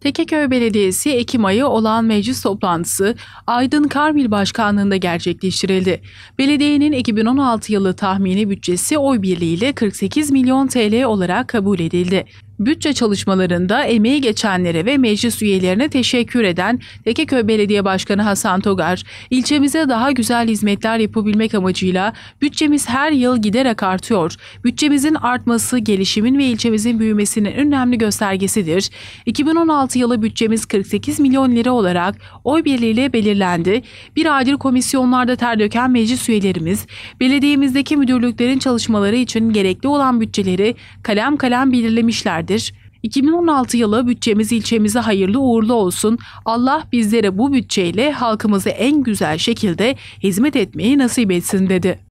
Tekeköy Belediyesi Ekim ayı olan meclis toplantısı Aydın Karmil Başkanlığı'nda gerçekleştirildi. Belediyenin 2016 yılı tahmini bütçesi oy birliğiyle 48 milyon TL olarak kabul edildi. Bütçe çalışmalarında emeği geçenlere ve meclis üyelerine teşekkür eden Tekeköy Belediye Başkanı Hasan Togar, ilçemize daha güzel hizmetler yapabilmek amacıyla bütçemiz her yıl giderek artıyor. Bütçemizin artması gelişimin ve ilçemizin büyümesinin önemli göstergesidir. 2016 yılı bütçemiz 48 milyon lira olarak oy birliğiyle belirlendi. Bir aydır komisyonlarda ter döken meclis üyelerimiz, belediyemizdeki müdürlüklerin çalışmaları için gerekli olan bütçeleri kalem kalem belirlemişlerdi nelerdir? 2016 yılı bütçemiz ilçemize hayırlı uğurlu olsun. Allah bizlere bu bütçeyle halkımızı en güzel şekilde hizmet etmeyi nasip etsin dedi.